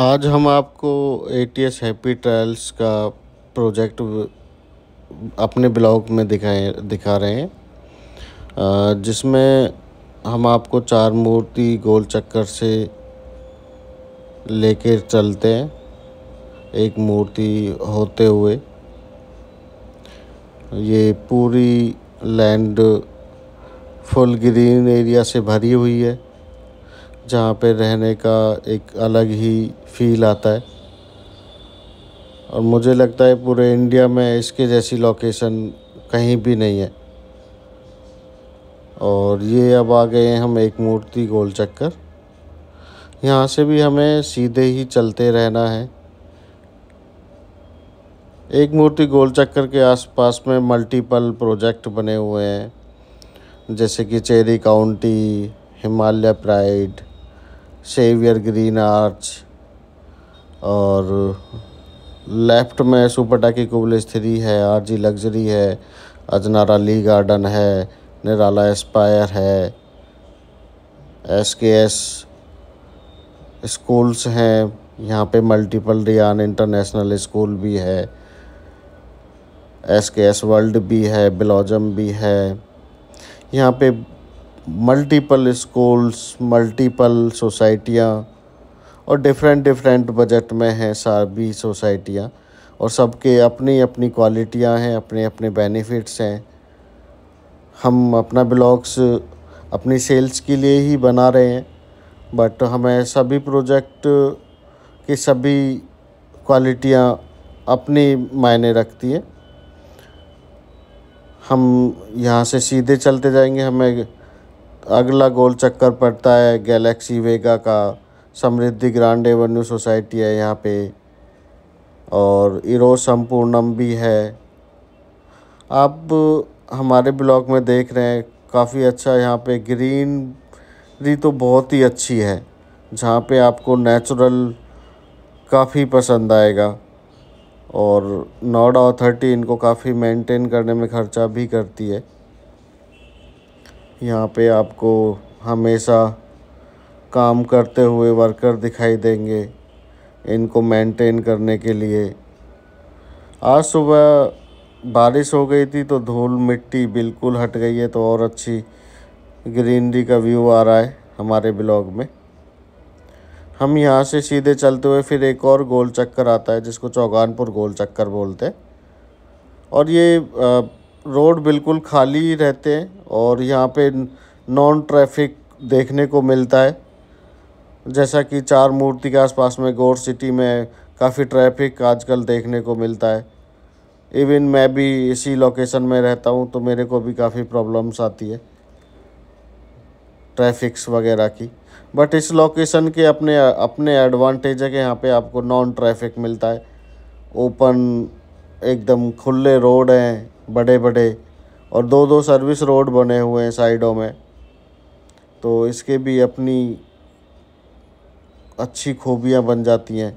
आज हम आपको A T S happy trails का प्रोजेक्ट अपने ब्लॉग में दिखाए दिखा रहे हैं जिसमें हम आपको चार मूर्ति गोल चक्कर से लेकर चलते हैं एक मूर्ति होते हुए ये पूरी लैंड फुल ग्रीन एरिया से भरी हुई है जहाँ पे रहने का एक अलग ही फ़ील आता है और मुझे लगता है पूरे इंडिया में इसके जैसी लोकेशन कहीं भी नहीं है और ये अब आ गए हैं हम एक मूर्ति गोल चक्कर यहाँ से भी हमें सीधे ही चलते रहना है एक मूर्ति गोल चक्कर के आसपास में मल्टीपल प्रोजेक्ट बने हुए हैं जैसे कि cherry county Himalaya pride saviour green arch और लेफ्ट में सुपटा की कुबलेज थ्री है आर जी लग्जरी है अजनारा ली गार्डन है निराला एस्पायर है एस के एस स्कूल्स हैं यहाँ पे मल्टीपल रियान इंटरनेशनल स्कूल भी है एस के एस वर्ल्ड भी है बिलोजम भी है यहाँ पे मल्टीपल स्कूल्स मल्टीपल सोसाइटियाँ और डिफरेंट डिफरेंट बजट में हैं सारी सोसाइटियाँ और सबके अपनी अपनी क्वालिटियाँ हैं अपने अपने बेनिफिट्स हैं हम अपना ब्लॉग्स अपनी सेल्स के लिए ही बना रहे हैं बट हमें सभी प्रोजेक्ट की सभी क्वालिटियाँ अपनी मायने रखती है हम यहाँ से सीधे चलते जाएंगे हमें अगला गोल चक्कर पड़ता है गैलेक्सी वेगा का समृद्धि ग्रांड एवेन्यू सोसाइटी है यहाँ पे और इरो संपूर्णम भी है आप हमारे ब्लॉग में देख रहे हैं काफ़ी अच्छा यहाँ पे ग्रीनरी तो बहुत ही अच्छी है जहाँ पे आपको नेचुरल काफ़ी पसंद आएगा और नोएडा अथॉरिटी इनको काफ़ी मेंटेन करने में खर्चा भी करती है यहाँ पे आपको हमेशा काम करते हुए वर्कर दिखाई देंगे इनको मेंटेन करने के लिए आज सुबह बारिश हो गई थी तो धूल मिट्टी बिल्कुल हट गई है तो और अच्छी ग्रीनरी का व्यू आ रहा है हमारे ब्लॉग में हम यहाँ से सीधे चलते हुए फिर एक और गोल चक्कर आता है जिसको चौगानपुर गोल चक्कर बोलते हैं और ये आ, रोड बिल्कुल खाली रहते हैं और यहाँ पे नॉन ट्रैफिक देखने को मिलता है जैसा कि चार मूर्ति के आसपास में गौर सिटी में काफ़ी ट्रैफिक आजकल देखने को मिलता है इवन मैं भी इसी लोकेशन में रहता हूँ तो मेरे को भी काफ़ी प्रॉब्लम्स आती है ट्रैफिक्स वगैरह की बट इस लोकेशन के अपने अपने एडवांटेज है कि यहाँ पे आपको नॉन ट्रैफिक मिलता है ओपन एकदम खुले रोड हैं बड़े बड़े और दो दो सर्विस रोड बने हुए हैं साइडों में तो इसके भी अपनी अच्छी खूबियाँ बन जाती हैं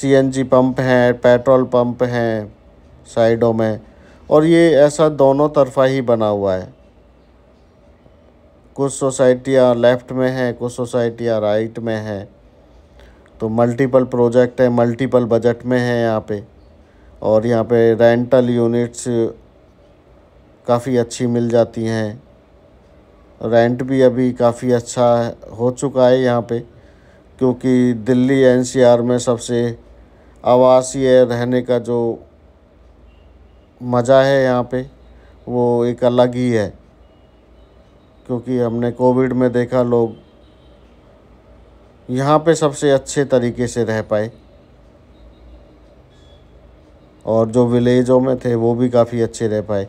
सीएनजी पंप हैं पेट्रोल पंप हैं साइडों में और ये ऐसा दोनों तरफा ही बना हुआ है कुछ सोसाइटियाँ लेफ़्ट में हैं कुछ सोसाइटियाँ राइट में हैं तो मल्टीपल प्रोजेक्ट है मल्टीपल बजट में है यहाँ पे और यहाँ पे रेंटल यूनिट्स काफ़ी अच्छी मिल जाती हैं रेंट भी अभी काफ़ी अच्छा हो चुका है यहाँ पे क्योंकि दिल्ली एनसीआर में सबसे आवासीय रहने का जो मज़ा है यहाँ पे वो एक अलग ही है क्योंकि हमने कोविड में देखा लोग यहाँ पे सबसे अच्छे तरीके से रह पाए और जो विलेजों में थे वो भी काफ़ी अच्छे रह पाए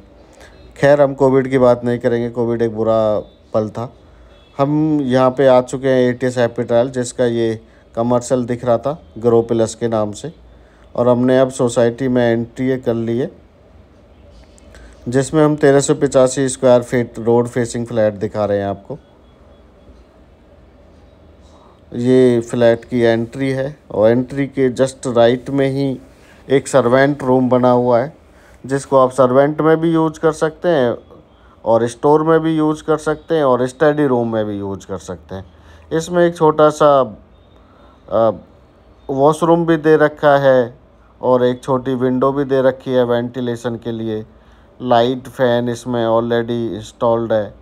खैर हम कोविड की बात नहीं करेंगे कोविड एक बुरा पल था हम यहाँ पे आ चुके हैं ए टी एस हैपिटल जिसका ये कमर्शल दिख रहा था ग्रो प्लस के नाम से और हमने अब सोसाइटी में एंट्री कर ली है जिसमें हम तेरह सौ पचासी square feet road facing flat दिखा रहे हैं आपको ये फ्लैट की एंट्री है और एंट्री के जस्ट राइट में ही एक सर्वेंट रूम बना हुआ है जिसको आप सर्वेंट में भी यूज कर सकते हैं और स्टोर में भी यूज कर सकते हैं और स्टडी रूम में भी यूज कर सकते हैं इसमें एक छोटा सा वॉशरूम भी दे रखा है और एक छोटी विंडो भी दे रखी है वेंटिलेशन के लिए लाइट फैन इसमें ऑलरेडी इंस्टॉल्ड है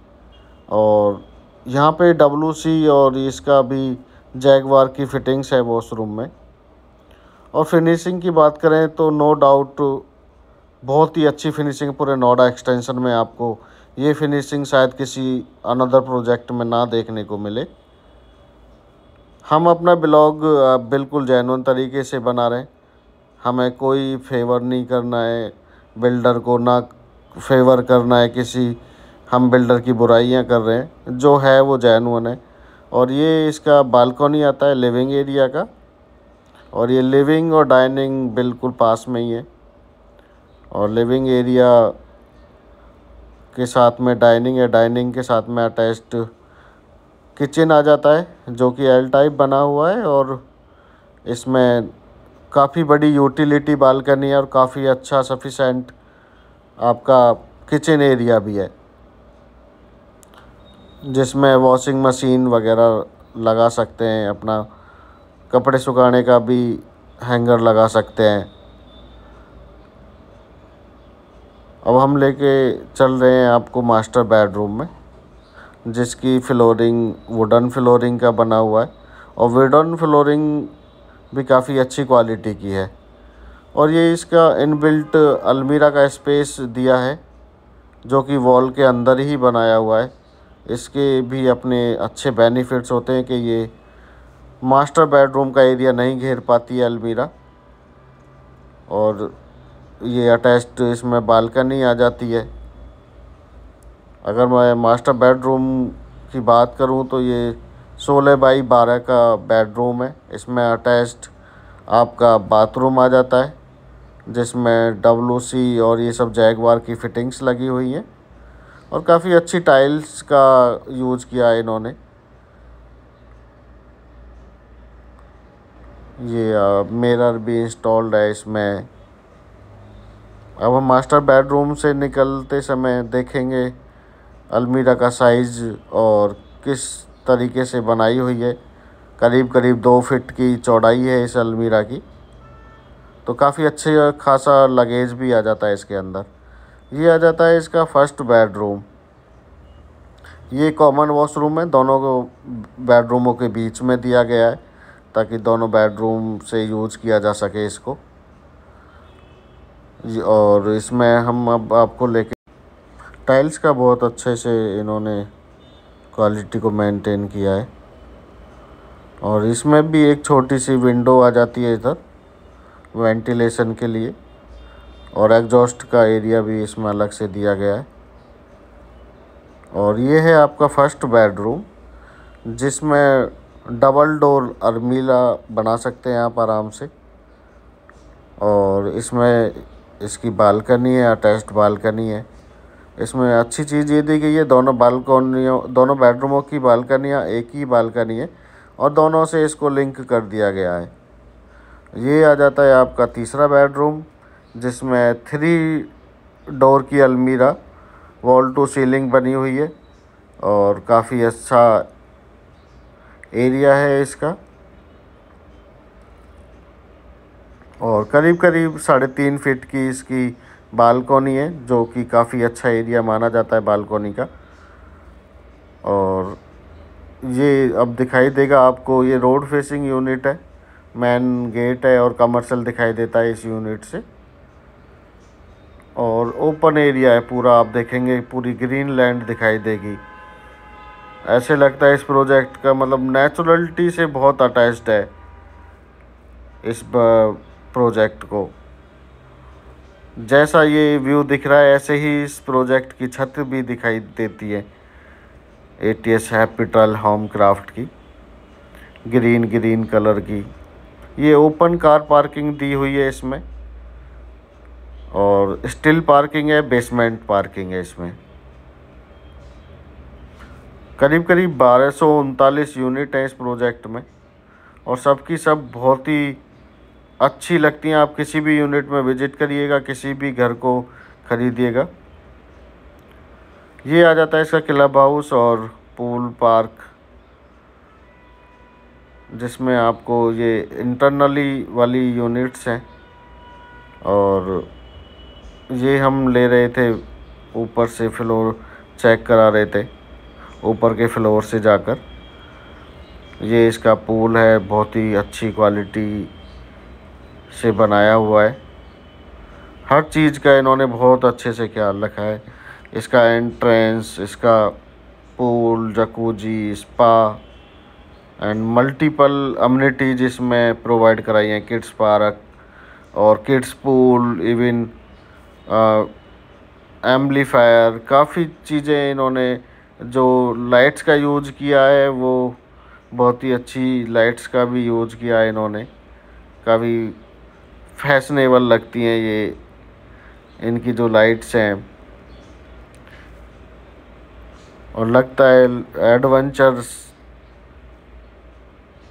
और यहाँ पे डब्ल्यू और इसका भी जैगवार की फिटिंग्स है वॉशरूम में और फिनिशिंग की बात करें तो नो डाउट बहुत ही अच्छी फिनिशिंग पूरे नोएडा एक्सटेंशन में आपको ये फिनिशिंग शायद किसी अनदर प्रोजेक्ट में ना देखने को मिले हम अपना ब्लॉग बिल्कुल जैन तरीके से बना रहे हैं हमें कोई फेवर नहीं करना है बिल्डर को ना फेवर करना है किसी हम बिल्डर की बुराइयां कर रहे हैं जो है वो जैन है और ये इसका बालकोनी आता है लिविंग एरिया का और ये लिविंग और डाइनिंग बिल्कुल पास में ही है और लिविंग एरिया के साथ में डाइनिंग या डाइनिंग के साथ में अटैच्ड किचन आ जाता है जो कि एल टाइप बना हुआ है और इसमें काफ़ी बड़ी यूटिलिटी बालकनी है और काफ़ी अच्छा सफिशेंट आपका किचन एरिया भी है जिसमें वॉशिंग मशीन वगैरह लगा सकते हैं अपना कपड़े सुखाने का भी हैंगर लगा सकते हैं अब हम लेके चल रहे हैं आपको मास्टर बेडरूम में जिसकी फ्लोरिंग वुडन फ्लोरिंग का बना हुआ है और वुडन फ्लोरिंग भी काफ़ी अच्छी क्वालिटी की है और ये इसका इनबिल्ट अलमीरा का स्पेस दिया है जो कि वॉल के अंदर ही बनाया हुआ है इसके भी अपने अच्छे बेनिफिट्स होते हैं कि ये मास्टर बेडरूम का एरिया नहीं घेर पाती है अलमीरा और ये अटैच्ड इसमें बालकनी आ जाती है अगर मैं मास्टर बेडरूम की बात करूं तो ये सोलह बाई बारह का बेडरूम है इसमें अटैच्ड आपका बाथरूम आ जाता है जिसमें डब्लू और ये सब जैगवार की फिटिंग्स लगी हुई हैं और काफ़ी अच्छी टाइल्स का यूज़ किया है इन्होंने ये मिरर भी इंस्टॉल्ड है इसमें अब हम मास्टर बेडरूम से निकलते समय देखेंगे अलमीरा का साइज़ और किस तरीके से बनाई हुई है करीब करीब दो फिट की चौड़ाई है इस अलमीरा की तो काफ़ी अच्छे खासा लगेज भी आ जाता है इसके अंदर ये आ जाता है इसका फर्स्ट बेडरूम ये कॉमन वॉशरूम है दोनों बेडरूमों के बीच में दिया गया है ताकि दोनों बेडरूम से यूज किया जा सके इसको और इसमें हम अब आपको लेके टाइल्स का बहुत अच्छे से इन्होंने क्वालिटी को मेंटेन किया है और इसमें भी एक छोटी सी विंडो आ जाती है इधर वेंटिलेशन के लिए और एग्जॉस्ट का एरिया भी इसमें अलग से दिया गया है और ये है आपका फर्स्ट बेडरूम जिसमें डबल डोर अलमीरा बना सकते हैं आप आराम से और इसमें इसकी बालकनी है अटैच्ड बालकनी है इसमें अच्छी चीज़ ये दी गई है दोनों बालकोनियों दोनों बेडरूमों की बालकनियाँ एक ही बालकनी है और दोनों से इसको लिंक कर दिया गया है ये आ जाता है आपका तीसरा बेडरूम जिसमें थ्री डोर की अलमीरा वॉल टू सीलिंग बनी हुई है और काफ़ी अच्छा एरिया है इसका और करीब करीब साढ़े तीन फिट की इसकी बालकोनी है जो कि काफ़ी अच्छा एरिया माना जाता है बालकोनी का और ये अब दिखाई देगा आपको ये रोड फेसिंग यूनिट है मैन गेट है और कमर्शियल दिखाई देता है इस यूनिट से और ओपन एरिया है पूरा आप देखेंगे पूरी ग्रीन लैंड दिखाई देगी ऐसे लगता है इस प्रोजेक्ट का मतलब नेचुरलिटी से बहुत अटैच्ड है इस प्रोजेक्ट को जैसा ये व्यू दिख रहा है ऐसे ही इस प्रोजेक्ट की छत भी दिखाई देती है ए टी एस हैपिटल होम क्राफ्ट की ग्रीन ग्रीन कलर की ये ओपन कार पार्किंग दी हुई है इसमें और स्टिल पार्किंग है बेसमेंट पार्किंग है इसमें करीब करीब बारह सौ उनतालीस यूनिट हैं इस प्रोजेक्ट में और सबकी सब बहुत ही अच्छी लगती हैं आप किसी भी यूनिट में विजिट करिएगा किसी भी घर को खरीदिएगा ये आ जाता है इसका क्लब हाउस और पूल पार्क जिसमें आपको ये इंटरनली वाली यूनिट्स हैं और ये हम ले रहे थे ऊपर से फ्लोर चेक करा रहे थे ऊपर के फ्लोर से जाकर ये इसका पूल है बहुत ही अच्छी क्वालिटी से बनाया हुआ है हर चीज़ का इन्होंने बहुत अच्छे से ख्याल रखा है इसका एंट्रेंस इसका pool jacuzzi spa and multiple amenities इसमें प्रोवाइड कराई हैं किड्स पार्क और किड्स पूल इवन एम्बलीफायर काफ़ी चीज़ें इन्होंने जो लाइट्स का यूज किया है वो बहुत ही अच्छी लाइट्स का भी यूज किया है इन्होंने काफ़ी फैशनेबल लगती हैं ये इनकी जो लाइट्स हैं और लगता है एडवेंचर्स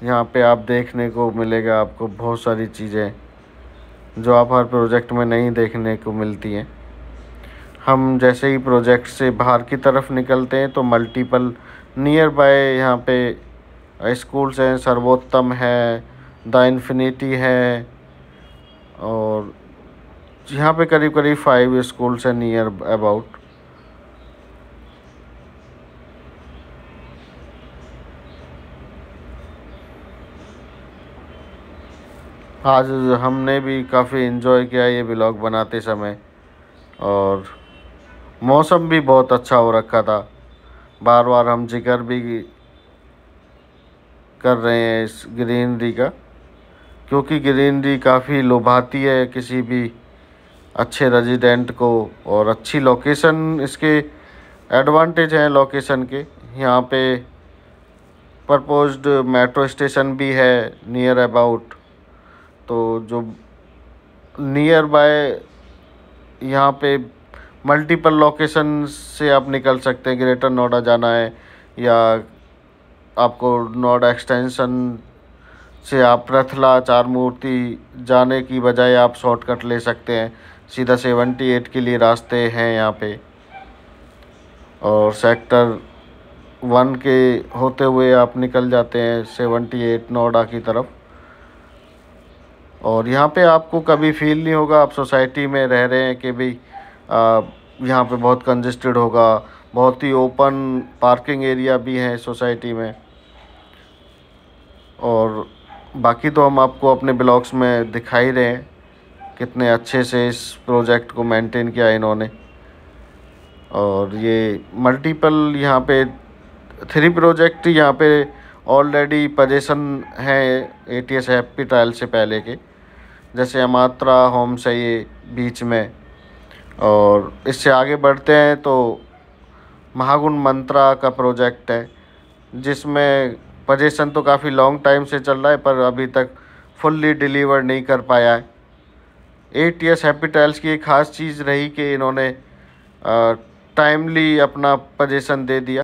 यहाँ पे आप देखने को मिलेगा आपको बहुत सारी चीज़ें जो आप हर प्रोजेक्ट में नहीं देखने को मिलती हैं हम जैसे ही प्रोजेक्ट से बाहर की तरफ निकलते हैं तो मल्टीपल नियर बाय यहाँ पे स्कूल्स हैं सर्वोत्तम है द इन्फिनिटी है और यहाँ पे करीब करीब फाइव स्कूल्स हैं नियर अबाउट आज हमने भी काफ़ी इन्जॉय किया ये ब्लॉग बनाते समय और मौसम भी बहुत अच्छा हो रखा था बार बार हम जिक्र भी कर रहे हैं इस ग्रीनरी का क्योंकि ग्रीनरी काफ़ी लुभाती है किसी भी अच्छे रेजिडेंट को और अच्छी लोकेशन इसके एडवांटेज हैं लोकेशन के यहाँ पे प्रपोज्ड मेट्रो स्टेशन भी है नियर अबाउट तो जो नियर बाय यहाँ पे मल्टीपल लोकेशन से आप निकल सकते हैं ग्रेटर नोएडा जाना है या आपको नोएडा एक्सटेंशन से आप रथला चार मूर्ति जाने की बजाय आप शॉर्टकट ले सकते हैं सीधा सेवेंटी एट के लिए रास्ते हैं यहाँ पे और सेक्टर वन के होते हुए आप निकल जाते हैं सेवेंटी एट नोएडा की तरफ और यहाँ पे आपको कभी फील नहीं होगा आप सोसाइटी में रह रहे हैं कि भाई यहाँ पे बहुत कंजेस्टेड होगा बहुत ही ओपन पार्किंग एरिया भी है सोसाइटी में और बाकी तो हम आपको अपने ब्लॉग्स में दिखा ही रहे हैं कितने अच्छे से इस प्रोजेक्ट को मेंटेन किया इन्होंने और ये मल्टीपल यहाँ पे थ्री प्रोजेक्ट यहाँ पे ऑलरेडी पजेशन है A T S happy trail से पहले के जैसे अमात्रा होम्स है ये बीच में और इससे आगे बढ़ते हैं तो महागुण मंत्रा का प्रोजेक्ट है जिसमें पजेशन तो काफ़ी लॉन्ग टाइम से चल रहा है पर अभी तक फुल्ली डिलीवर नहीं कर पाया है ए टी एस हैप्पीटाइल्स की एक ख़ास चीज़ रही कि इन्होंने टाइमली अपना पजेशन दे दिया